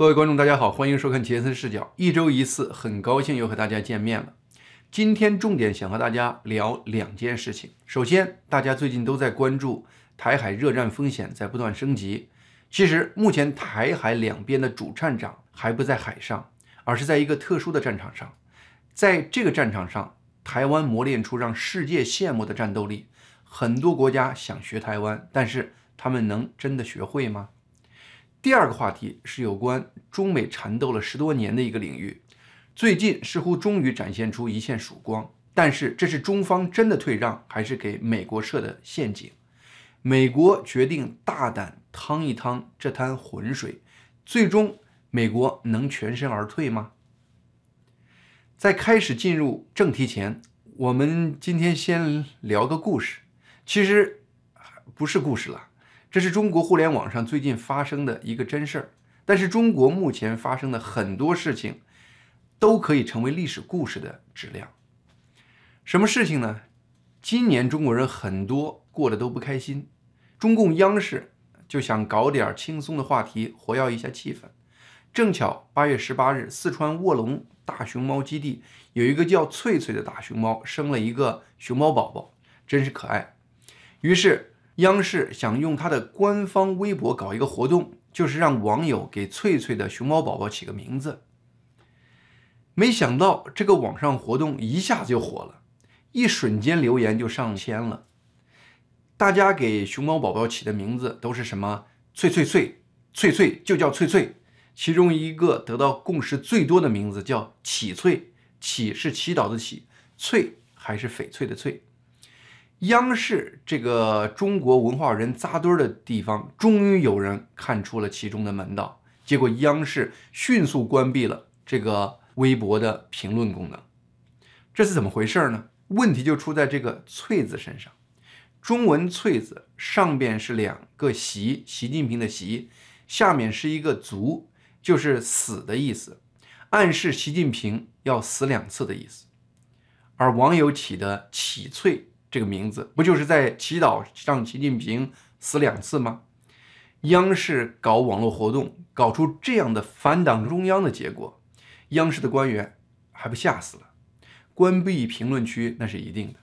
各位观众，大家好，欢迎收看杰森视角，一周一次，很高兴又和大家见面了。今天重点想和大家聊两件事情。首先，大家最近都在关注台海热战风险在不断升级。其实，目前台海两边的主战场还不在海上，而是在一个特殊的战场上。在这个战场上，台湾磨练出让世界羡慕的战斗力。很多国家想学台湾，但是他们能真的学会吗？第二个话题是有关中美缠斗了十多年的一个领域，最近似乎终于展现出一线曙光。但是这是中方真的退让，还是给美国设的陷阱？美国决定大胆趟一趟这滩浑水，最终美国能全身而退吗？在开始进入正题前，我们今天先聊个故事。其实，不是故事了。这是中国互联网上最近发生的一个真事儿，但是中国目前发生的很多事情，都可以成为历史故事的质量。什么事情呢？今年中国人很多过得都不开心，中共央视就想搞点轻松的话题，活跃一下气氛。正巧八月十八日，四川卧龙大熊猫基地有一个叫翠翠的大熊猫生了一个熊猫宝宝，真是可爱。于是。央视想用他的官方微博搞一个活动，就是让网友给翠翠的熊猫宝宝起个名字。没想到这个网上活动一下子就火了，一瞬间留言就上千了。大家给熊猫宝宝起的名字都是什么？翠翠翠，翠翠就叫翠翠。其中一个得到共识最多的名字叫启翠，启是祈祷的启，翠还是翡翠的翠。央视这个中国文化人扎堆的地方，终于有人看出了其中的门道。结果央视迅速关闭了这个微博的评论功能。这是怎么回事呢？问题就出在这个“翠”字身上。中文“翠”字上边是两个“习”，习近平的“习”，下面是一个“足”，就是“死”的意思，暗示习近平要死两次的意思。而网友起的“起翠”。这个名字不就是在祈祷让习近平死两次吗？央视搞网络活动，搞出这样的反党中央的结果，央视的官员还不吓死了？关闭评论区那是一定的。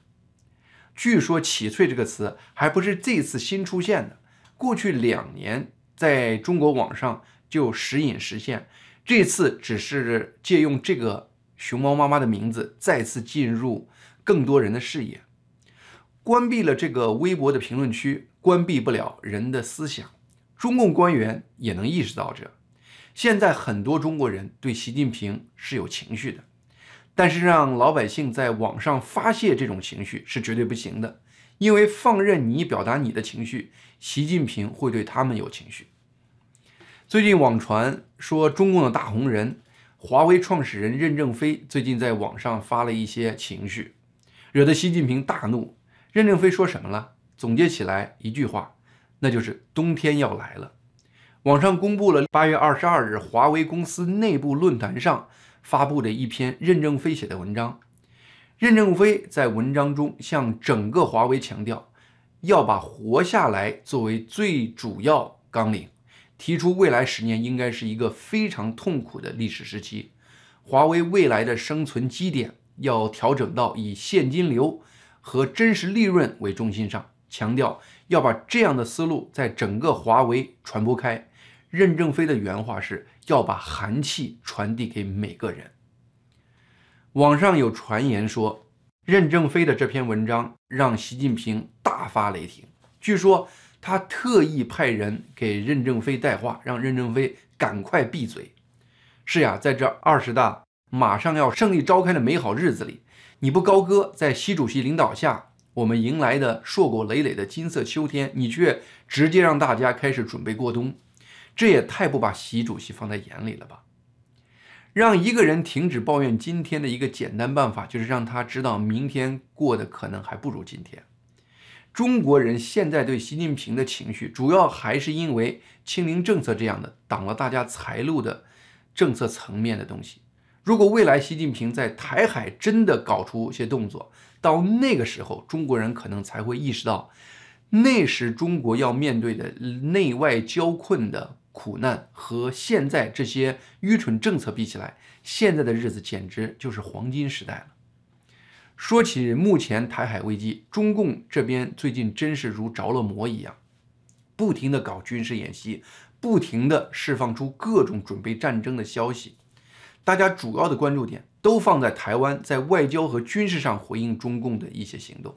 据说“起翠”这个词还不是这次新出现的，过去两年在中国网上就时隐时现，这次只是借用这个熊猫妈妈的名字，再次进入更多人的视野。关闭了这个微博的评论区，关闭不了人的思想。中共官员也能意识到这。现在很多中国人对习近平是有情绪的，但是让老百姓在网上发泄这种情绪是绝对不行的，因为放任你表达你的情绪，习近平会对他们有情绪。最近网传说中共的大红人华为创始人任正非最近在网上发了一些情绪，惹得习近平大怒。任正非说什么了？总结起来一句话，那就是冬天要来了。网上公布了八月二十二日华为公司内部论坛上发布的一篇任正非写的文章。任正非在文章中向整个华为强调，要把活下来作为最主要纲领，提出未来十年应该是一个非常痛苦的历史时期。华为未来的生存基点要调整到以现金流。和真实利润为中心上，强调要把这样的思路在整个华为传播开。任正非的原话是：“要把寒气传递给每个人。”网上有传言说，任正非的这篇文章让习近平大发雷霆，据说他特意派人给任正非带话，让任正非赶快闭嘴。是呀，在这二十大马上要胜利召开的美好日子里。你不高歌，在习主席领导下，我们迎来的硕果累累的金色秋天，你却直接让大家开始准备过冬，这也太不把习主席放在眼里了吧？让一个人停止抱怨今天的一个简单办法，就是让他知道明天过得可能还不如今天。中国人现在对习近平的情绪，主要还是因为清零政策这样的挡了大家财路的政策层面的东西。如果未来习近平在台海真的搞出些动作，到那个时候，中国人可能才会意识到，那时中国要面对的内外交困的苦难和现在这些愚蠢政策比起来，现在的日子简直就是黄金时代了。说起目前台海危机，中共这边最近真是如着了魔一样，不停地搞军事演习，不停地释放出各种准备战争的消息。大家主要的关注点都放在台湾在外交和军事上回应中共的一些行动。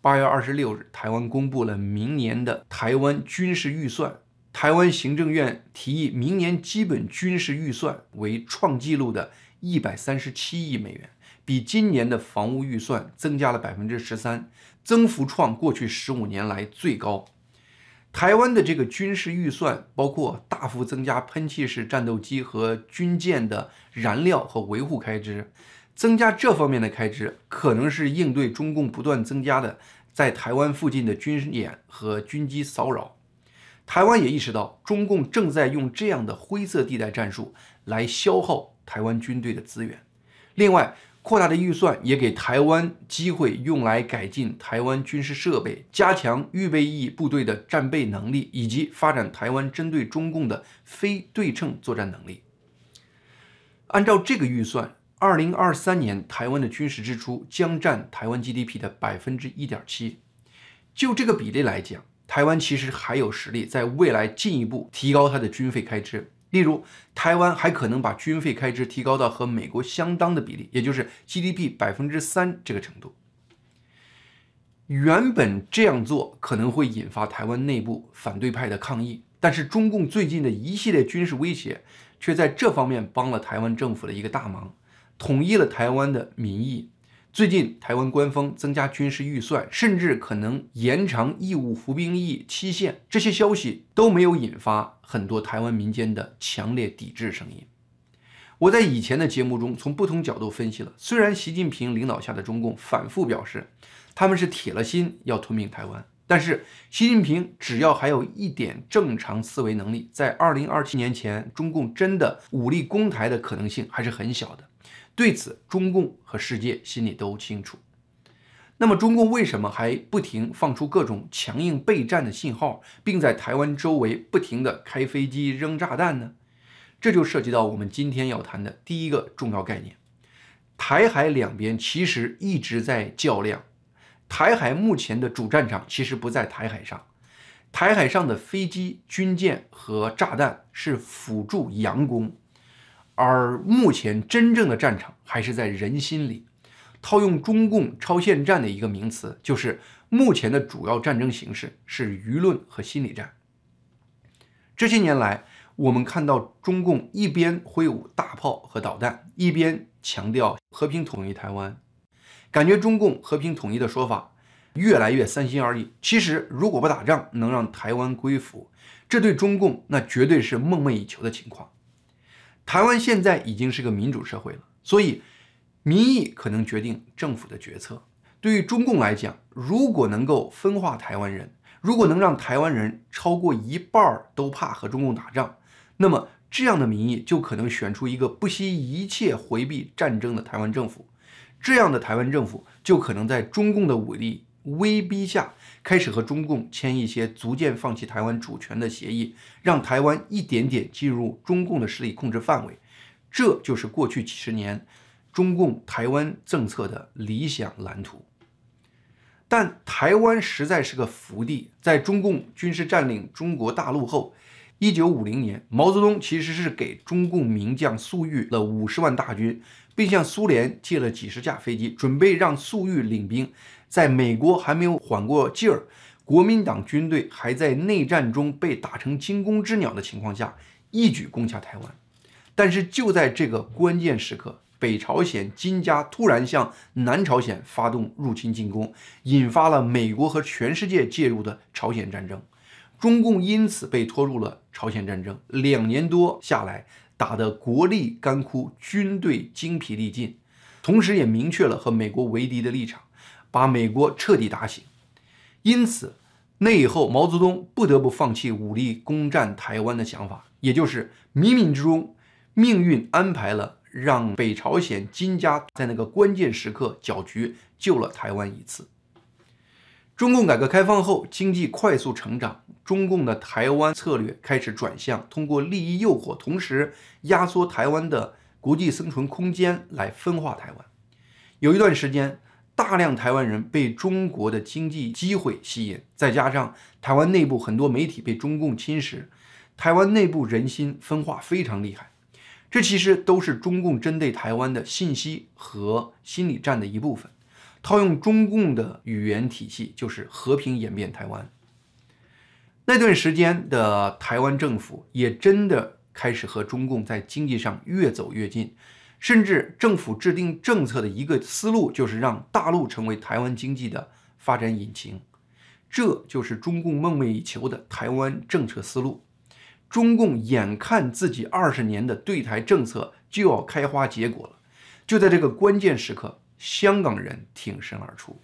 八月二十六日，台湾公布了明年的台湾军事预算。台湾行政院提议，明年基本军事预算为创纪录的一百三十七亿美元，比今年的防务预算增加了百分之十三，增幅创过去十五年来最高。台湾的这个军事预算包括大幅增加喷气式战斗机和军舰的燃料和维护开支，增加这方面的开支可能是应对中共不断增加的在台湾附近的军演和军机骚扰。台湾也意识到，中共正在用这样的灰色地带战术来消耗台湾军队的资源。另外，扩大的预算也给台湾机会，用来改进台湾军事设备，加强预备役部队的战备能力，以及发展台湾针对中共的非对称作战能力。按照这个预算，二零二三年台湾的军事支出将占台湾 GDP 的百分之一点七。就这个比例来讲，台湾其实还有实力在未来进一步提高它的军费开支。例如，台湾还可能把军费开支提高到和美国相当的比例，也就是 GDP 百分之三这个程度。原本这样做可能会引发台湾内部反对派的抗议，但是中共最近的一系列军事威胁却在这方面帮了台湾政府的一个大忙，统一了台湾的民意。最近，台湾官方增加军事预算，甚至可能延长义务服兵役期限，这些消息都没有引发很多台湾民间的强烈抵制声音。我在以前的节目中从不同角度分析了，虽然习近平领导下的中共反复表示他们是铁了心要吞并台湾，但是习近平只要还有一点正常思维能力，在二零二七年前，中共真的武力攻台的可能性还是很小的。对此，中共和世界心里都清楚。那么，中共为什么还不停放出各种强硬备战的信号，并在台湾周围不停地开飞机扔炸弹呢？这就涉及到我们今天要谈的第一个重要概念：台海两边其实一直在较量。台海目前的主战场其实不在台海上，台海上的飞机、军舰和炸弹是辅助佯攻。而目前真正的战场还是在人心里，套用中共“超限战”的一个名词，就是目前的主要战争形式是舆论和心理战。这些年来，我们看到中共一边挥舞大炮和导弹，一边强调和平统一台湾，感觉中共和平统一的说法越来越三心二意。其实，如果不打仗能让台湾归服，这对中共那绝对是梦寐以求的情况。台湾现在已经是个民主社会了，所以民意可能决定政府的决策。对于中共来讲，如果能够分化台湾人，如果能让台湾人超过一半都怕和中共打仗，那么这样的民意就可能选出一个不惜一切回避战争的台湾政府。这样的台湾政府就可能在中共的武力。威逼下开始和中共签一些逐渐放弃台湾主权的协议，让台湾一点点进入中共的势力控制范围，这就是过去几十年中共台湾政策的理想蓝图。但台湾实在是个福地，在中共军事占领中国大陆后，一九五零年毛泽东其实是给中共名将粟裕了五十万大军，并向苏联借了几十架飞机，准备让粟裕领兵。在美国还没有缓过劲儿，国民党军队还在内战中被打成惊弓之鸟的情况下，一举攻下台湾。但是就在这个关键时刻，北朝鲜金家突然向南朝鲜发动入侵进攻，引发了美国和全世界介入的朝鲜战争。中共因此被拖入了朝鲜战争，两年多下来，打得国力干枯，军队精疲力尽，同时也明确了和美国为敌的立场。把美国彻底打醒，因此那以后，毛泽东不得不放弃武力攻占台湾的想法，也就是冥冥之中命运安排了，让北朝鲜金家在那个关键时刻搅局，救了台湾一次。中共改革开放后，经济快速成长，中共的台湾策略开始转向，通过利益诱惑，同时压缩台湾的国际生存空间来分化台湾。有一段时间。大量台湾人被中国的经济机会吸引，再加上台湾内部很多媒体被中共侵蚀，台湾内部人心分化非常厉害。这其实都是中共针对台湾的信息和心理战的一部分。套用中共的语言体系，就是和平演变台湾。那段时间的台湾政府也真的开始和中共在经济上越走越近。甚至政府制定政策的一个思路，就是让大陆成为台湾经济的发展引擎，这就是中共梦寐以求的台湾政策思路。中共眼看自己二十年的对台政策就要开花结果了，就在这个关键时刻，香港人挺身而出，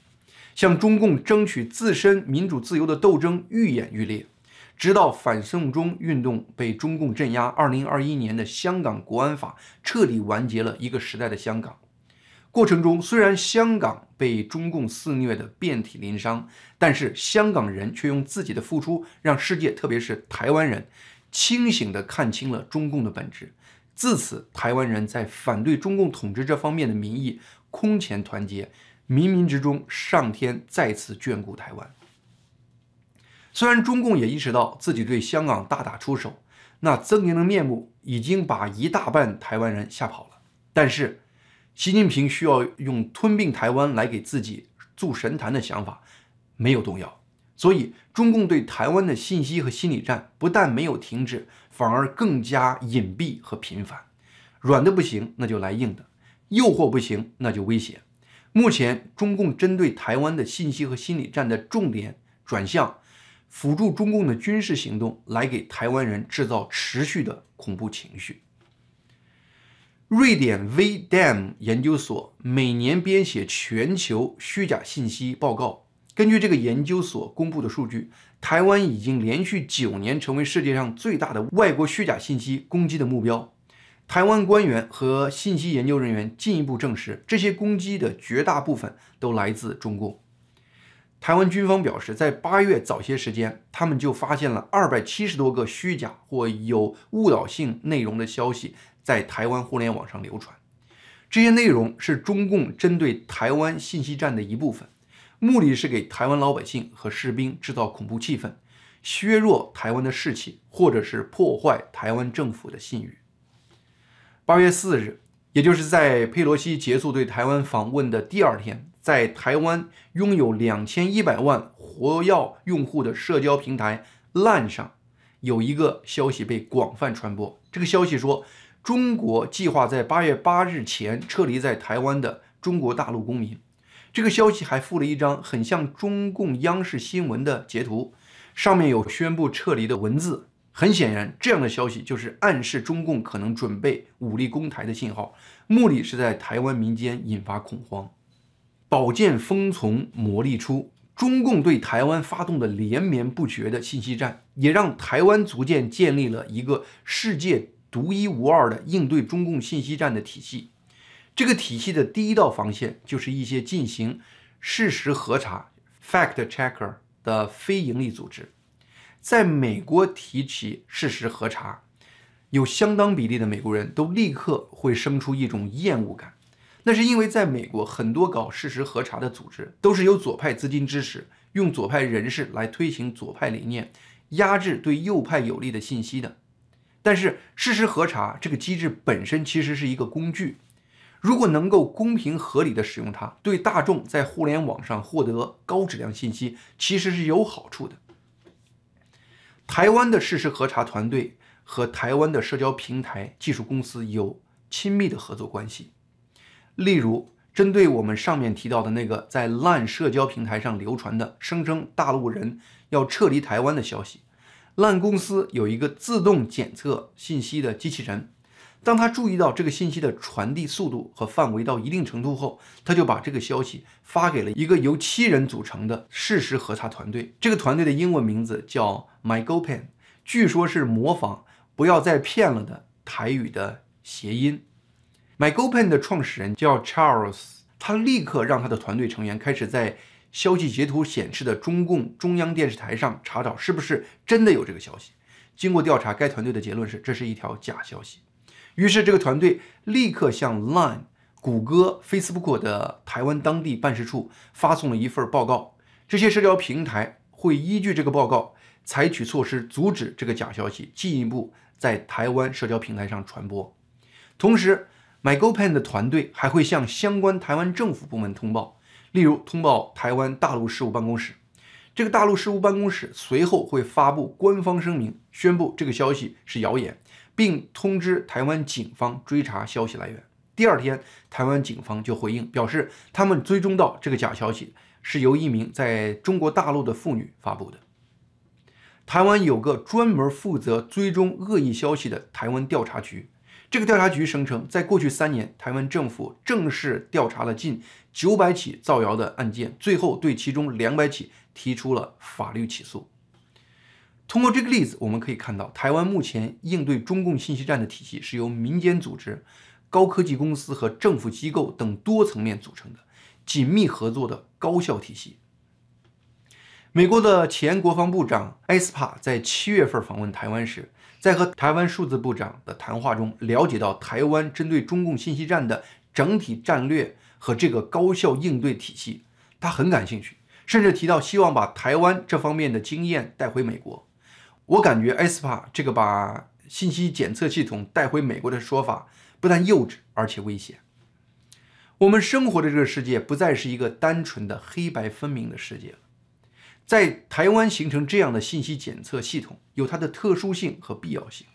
向中共争取自身民主自由的斗争愈演愈烈。直到反送中运动被中共镇压，二零二一年的香港国安法彻底完结了一个时代的香港。过程中，虽然香港被中共肆虐的遍体鳞伤，但是香港人却用自己的付出让世界，特别是台湾人清醒地看清了中共的本质。自此，台湾人在反对中共统治这方面的民意空前团结。冥冥之中，上天再次眷顾台湾。虽然中共也意识到自己对香港大打出手，那狰狞的面目已经把一大半台湾人吓跑了，但是习近平需要用吞并台湾来给自己铸神坛的想法没有动摇，所以中共对台湾的信息和心理战不但没有停止，反而更加隐蔽和频繁。软的不行，那就来硬的；诱惑不行，那就威胁。目前，中共针对台湾的信息和心理战的重点转向。辅助中共的军事行动，来给台湾人制造持续的恐怖情绪。瑞典 v d a m 研究所每年编写全球虚假信息报告。根据这个研究所公布的数据，台湾已经连续九年成为世界上最大的外国虚假信息攻击的目标。台湾官员和信息研究人员进一步证实，这些攻击的绝大部分都来自中共。台湾军方表示，在八月早些时间，他们就发现了二百七十多个虚假或有误导性内容的消息在台湾互联网上流传。这些内容是中共针对台湾信息战的一部分，目的是给台湾老百姓和士兵制造恐怖气氛，削弱台湾的士气，或者是破坏台湾政府的信誉。八月四日，也就是在佩洛西结束对台湾访问的第二天。在台湾拥有两千一百万活跃用户的社交平台“烂上”有一个消息被广泛传播。这个消息说，中国计划在八月八日前撤离在台湾的中国大陆公民。这个消息还附了一张很像中共央视新闻的截图，上面有宣布撤离的文字。很显然，这样的消息就是暗示中共可能准备武力攻台的信号，目的是在台湾民间引发恐慌。宝剑锋从磨砺出，中共对台湾发动的连绵不绝的信息战，也让台湾逐渐建立了一个世界独一无二的应对中共信息战的体系。这个体系的第一道防线就是一些进行事实核查 （fact checker） 的非盈利组织。在美国提起事实核查，有相当比例的美国人都立刻会生出一种厌恶感。那是因为在美国，很多搞事实核查的组织都是由左派资金支持，用左派人士来推行左派理念，压制对右派有利的信息的。但是，事实核查这个机制本身其实是一个工具，如果能够公平合理的使用它，对大众在互联网上获得高质量信息其实是有好处的。台湾的事实核查团队和台湾的社交平台技术公司有亲密的合作关系。例如，针对我们上面提到的那个在烂社交平台上流传的声称大陆人要撤离台湾的消息，烂公司有一个自动检测信息的机器人。当他注意到这个信息的传递速度和范围到一定程度后，他就把这个消息发给了一个由七人组成的事实核查团队。这个团队的英文名字叫 MyGoPen，据说是模仿“不要再骗了”的台语的谐音。m y GoPen 的创始人叫 Charles，他立刻让他的团队成员开始在消息截图显示的中共中央电视台上查找，是不是真的有这个消息。经过调查，该团队的结论是这是一条假消息。于是，这个团队立刻向 Line、谷歌、Facebook 的台湾当地办事处发送了一份报告。这些社交平台会依据这个报告采取措施，阻止这个假消息进一步在台湾社交平台上传播。同时，m y g o p a n 的团队还会向相关台湾政府部门通报，例如通报台湾大陆事务办公室。这个大陆事务办公室随后会发布官方声明，宣布这个消息是谣言，并通知台湾警方追查消息来源。第二天，台湾警方就回应表示，他们追踪到这个假消息是由一名在中国大陆的妇女发布的。台湾有个专门负责追踪恶意消息的台湾调查局。这个调查局声称，在过去三年，台湾政府正式调查了近九百起造谣的案件，最后对其中两百起提出了法律起诉。通过这个例子，我们可以看到，台湾目前应对中共信息战的体系是由民间组织、高科技公司和政府机构等多层面组成的紧密合作的高效体系。美国的前国防部长埃斯帕在七月份访问台湾时。在和台湾数字部长的谈话中，了解到台湾针对中共信息战的整体战略和这个高效应对体系，他很感兴趣，甚至提到希望把台湾这方面的经验带回美国。我感觉 ESPA 这个把信息检测系统带回美国的说法，不但幼稚，而且危险。我们生活的这个世界，不再是一个单纯的黑白分明的世界了。在台湾形成这样的信息检测系统，有它的特殊性和必要性。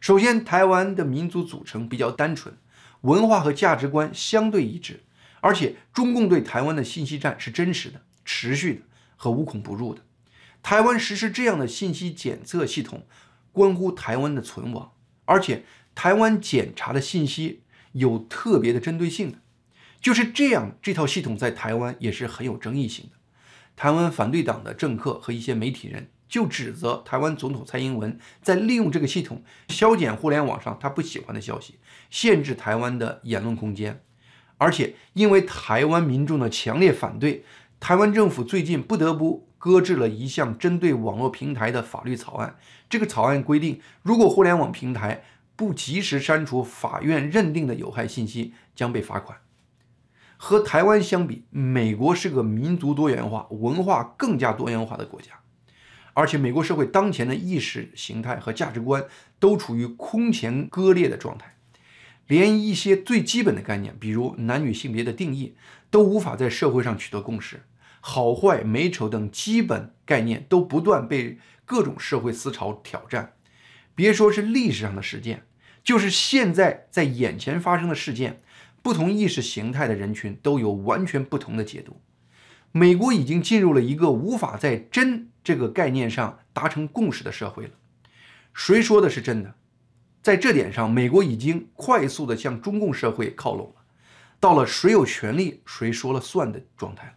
首先，台湾的民族组成比较单纯，文化和价值观相对一致，而且中共对台湾的信息战是真实的、持续的和无孔不入的。台湾实施这样的信息检测系统，关乎台湾的存亡，而且台湾检查的信息有特别的针对性的。就是这样，这套系统在台湾也是很有争议性的。台湾反对党的政客和一些媒体人就指责台湾总统蔡英文在利用这个系统削减互联网上他不喜欢的消息，限制台湾的言论空间。而且，因为台湾民众的强烈反对，台湾政府最近不得不搁置了一项针对网络平台的法律草案。这个草案规定，如果互联网平台不及时删除法院认定的有害信息，将被罚款。和台湾相比，美国是个民族多元化、文化更加多元化的国家，而且美国社会当前的意识形态和价值观都处于空前割裂的状态，连一些最基本的概念，比如男女性别的定义，都无法在社会上取得共识，好坏、美丑等基本概念都不断被各种社会思潮挑战，别说是历史上的事件，就是现在在眼前发生的事件。不同意识形态的人群都有完全不同的解读。美国已经进入了一个无法在“真”这个概念上达成共识的社会了。谁说的是真的？在这点上，美国已经快速地向中共社会靠拢了，到了谁有权利谁说了算的状态了。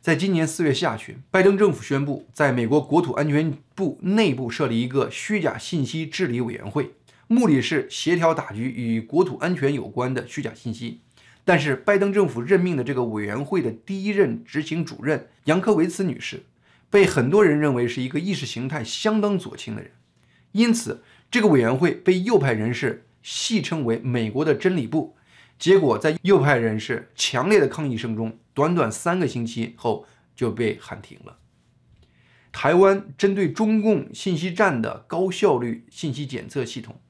在今年四月下旬，拜登政府宣布，在美国国土安全部内部设立一个虚假信息治理委员会。目的是协调打局与国土安全有关的虚假信息，但是拜登政府任命的这个委员会的第一任执行主任杨科维茨女士，被很多人认为是一个意识形态相当左倾的人，因此这个委员会被右派人士戏称为“美国的真理部”，结果在右派人士强烈的抗议声中，短短三个星期后就被喊停了。台湾针对中共信息战的高效率信息检测系统。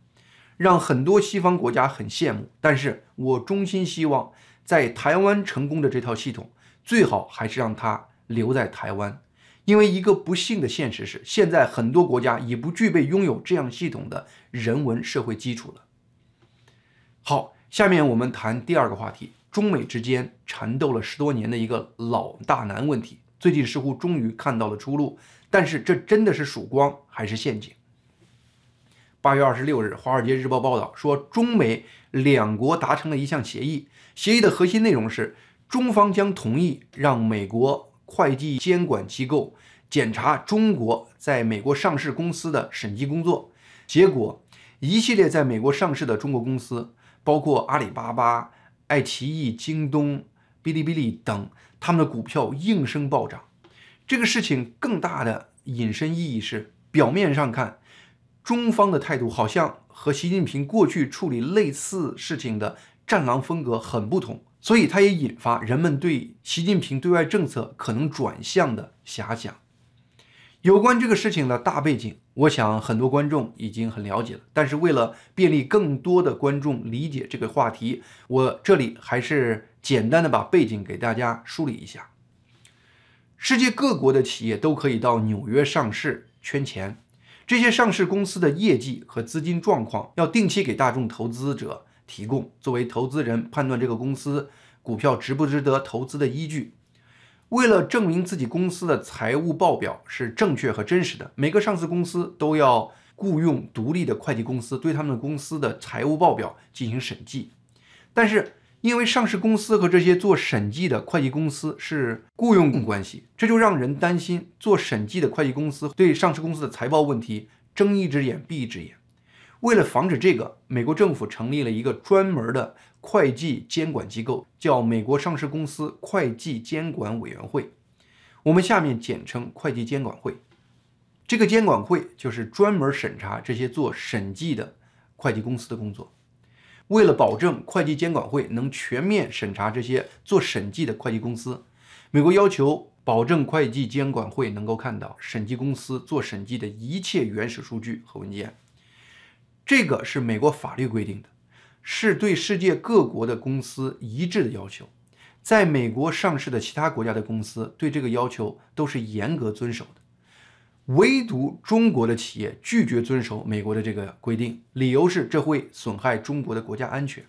让很多西方国家很羡慕，但是我衷心希望，在台湾成功的这套系统，最好还是让它留在台湾，因为一个不幸的现实是，现在很多国家已不具备拥有这样系统的人文社会基础了。好，下面我们谈第二个话题，中美之间缠斗了十多年的一个老大难问题，最近似乎终于看到了出路，但是这真的是曙光还是陷阱？八月二十六日，《华尔街日报》报道说，中美两国达成了一项协议。协议的核心内容是，中方将同意让美国会计监管机构检查中国在美国上市公司的审计工作。结果，一系列在美国上市的中国公司，包括阿里巴巴、爱奇艺、京东、哔哩哔哩等，他们的股票应声暴涨。这个事情更大的引申意义是，表面上看。中方的态度好像和习近平过去处理类似事情的“战狼”风格很不同，所以它也引发人们对习近平对外政策可能转向的遐想。有关这个事情的大背景，我想很多观众已经很了解了。但是为了便利更多的观众理解这个话题，我这里还是简单的把背景给大家梳理一下。世界各国的企业都可以到纽约上市圈钱。这些上市公司的业绩和资金状况要定期给大众投资者提供，作为投资人判断这个公司股票值不值得投资的依据。为了证明自己公司的财务报表是正确和真实的，每个上市公司都要雇佣独立的会计公司对他们公司的财务报表进行审计。但是，因为上市公司和这些做审计的会计公司是雇佣关系，这就让人担心做审计的会计公司对上市公司的财报问题睁一只眼闭一只眼。为了防止这个，美国政府成立了一个专门的会计监管机构，叫美国上市公司会计监管委员会，我们下面简称会计监管会。这个监管会就是专门审查这些做审计的会计公司的工作。为了保证会计监管会能全面审查这些做审计的会计公司，美国要求保证会计监管会能够看到审计公司做审计的一切原始数据和文件。这个是美国法律规定的，是对世界各国的公司一致的要求。在美国上市的其他国家的公司对这个要求都是严格遵守的。唯独中国的企业拒绝遵守美国的这个规定，理由是这会损害中国的国家安全。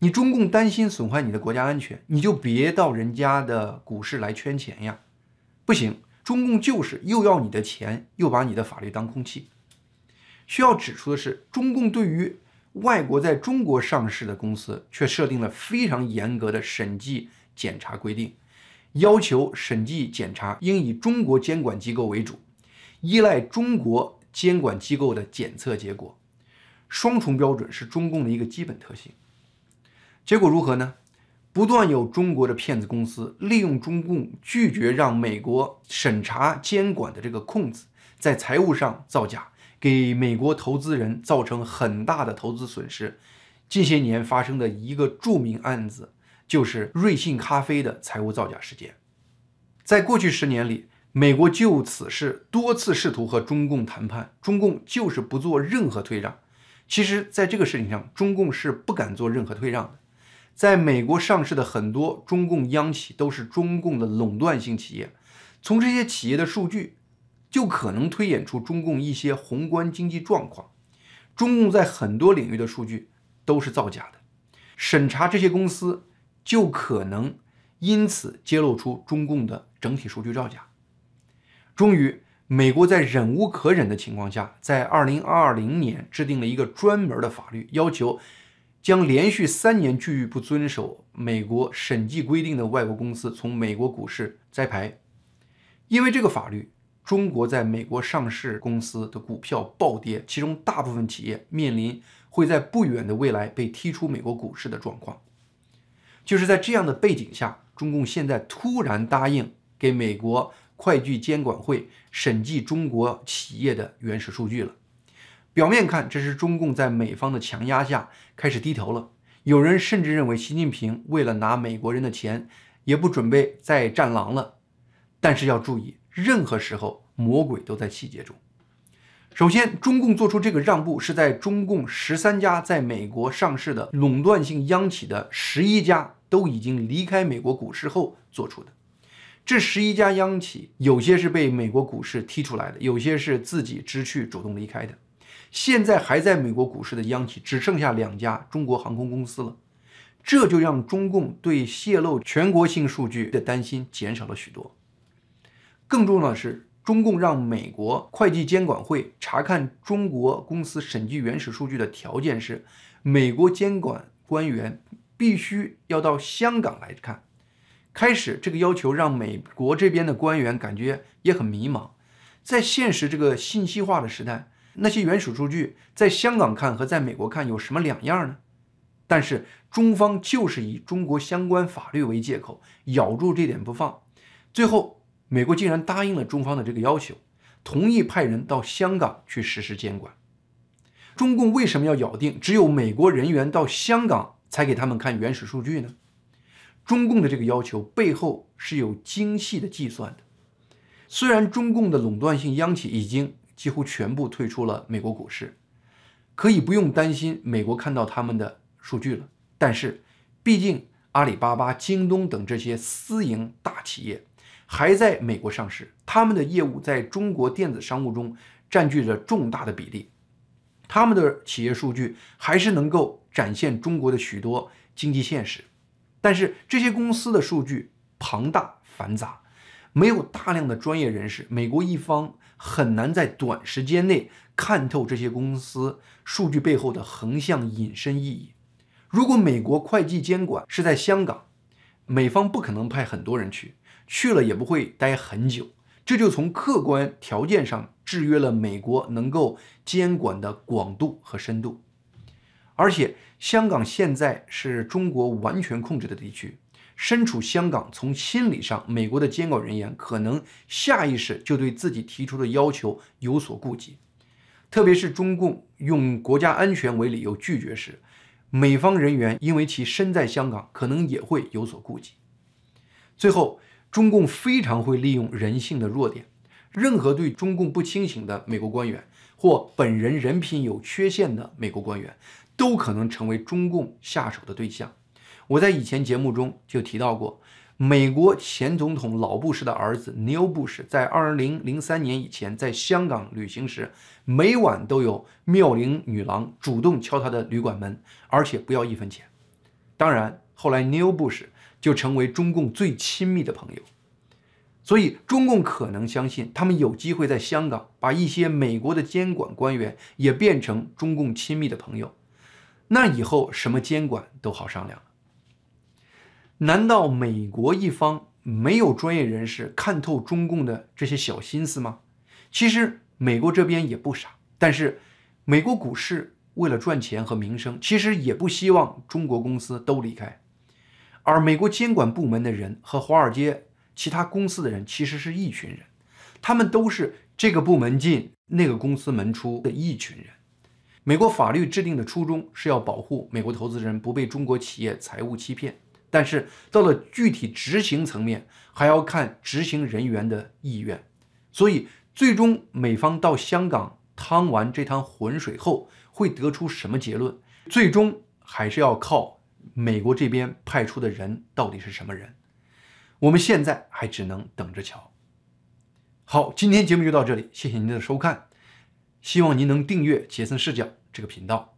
你中共担心损害你的国家安全，你就别到人家的股市来圈钱呀！不行，中共就是又要你的钱，又把你的法律当空气。需要指出的是，中共对于外国在中国上市的公司，却设定了非常严格的审计检查规定。要求审计检查应以中国监管机构为主，依赖中国监管机构的检测结果，双重标准是中共的一个基本特性。结果如何呢？不断有中国的骗子公司利用中共拒绝让美国审查监管的这个空子，在财务上造假，给美国投资人造成很大的投资损失。近些年发生的一个著名案子。就是瑞幸咖啡的财务造假事件，在过去十年里，美国就此事多次试图和中共谈判，中共就是不做任何退让。其实，在这个事情上，中共是不敢做任何退让的。在美国上市的很多中共央企都是中共的垄断性企业，从这些企业的数据，就可能推演出中共一些宏观经济状况。中共在很多领域的数据都是造假的，审查这些公司。就可能因此揭露出中共的整体数据造假。终于，美国在忍无可忍的情况下，在二零二零年制定了一个专门的法律，要求将连续三年拒不遵守美国审计规定的外国公司从美国股市摘牌。因为这个法律，中国在美国上市公司的股票暴跌，其中大部分企业面临会在不远的未来被踢出美国股市的状况。就是在这样的背景下，中共现在突然答应给美国会计监管会审计中国企业的原始数据了。表面看，这是中共在美方的强压下开始低头了。有人甚至认为，习近平为了拿美国人的钱，也不准备再战狼了。但是要注意，任何时候魔鬼都在细节中。首先，中共做出这个让步是在中共十三家在美国上市的垄断性央企的十一家都已经离开美国股市后做出的。这十一家央企有些是被美国股市踢出来的，有些是自己支去主动离开的。现在还在美国股市的央企只剩下两家——中国航空公司了。这就让中共对泄露全国性数据的担心减少了许多。更重要的是。中共让美国会计监管会查看中国公司审计原始数据的条件是，美国监管官员必须要到香港来看。开始这个要求让美国这边的官员感觉也很迷茫。在现实这个信息化的时代，那些原始数据在香港看和在美国看有什么两样呢？但是中方就是以中国相关法律为借口，咬住这点不放。最后。美国竟然答应了中方的这个要求，同意派人到香港去实施监管。中共为什么要咬定只有美国人员到香港才给他们看原始数据呢？中共的这个要求背后是有精细的计算的。虽然中共的垄断性央企已经几乎全部退出了美国股市，可以不用担心美国看到他们的数据了。但是，毕竟阿里巴巴、京东等这些私营大企业。还在美国上市，他们的业务在中国电子商务中占据着重大的比例，他们的企业数据还是能够展现中国的许多经济现实。但是这些公司的数据庞大繁杂，没有大量的专业人士，美国一方很难在短时间内看透这些公司数据背后的横向隐身意义。如果美国会计监管是在香港，美方不可能派很多人去。去了也不会待很久，这就从客观条件上制约了美国能够监管的广度和深度。而且，香港现在是中国完全控制的地区，身处香港，从心理上，美国的监管人员可能下意识就对自己提出的要求有所顾忌。特别是中共用国家安全为理由拒绝时，美方人员因为其身在香港，可能也会有所顾忌。最后。中共非常会利用人性的弱点，任何对中共不清醒的美国官员或本人人品有缺陷的美国官员，都可能成为中共下手的对象。我在以前节目中就提到过，美国前总统老布什的儿子 u 布什在二零零三年以前在香港旅行时，每晚都有妙龄女郎主动敲他的旅馆门，而且不要一分钱。当然后来 u 布什。就成为中共最亲密的朋友，所以中共可能相信他们有机会在香港把一些美国的监管官员也变成中共亲密的朋友，那以后什么监管都好商量了。难道美国一方没有专业人士看透中共的这些小心思吗？其实美国这边也不傻，但是美国股市为了赚钱和名声，其实也不希望中国公司都离开。而美国监管部门的人和华尔街其他公司的人其实是一群人，他们都是这个部门进、那个公司门出的一群人。美国法律制定的初衷是要保护美国投资人不被中国企业财务欺骗，但是到了具体执行层面，还要看执行人员的意愿。所以，最终美方到香港趟完这趟浑水后，会得出什么结论，最终还是要靠。美国这边派出的人到底是什么人？我们现在还只能等着瞧。好，今天节目就到这里，谢谢您的收看，希望您能订阅“杰森视角”这个频道。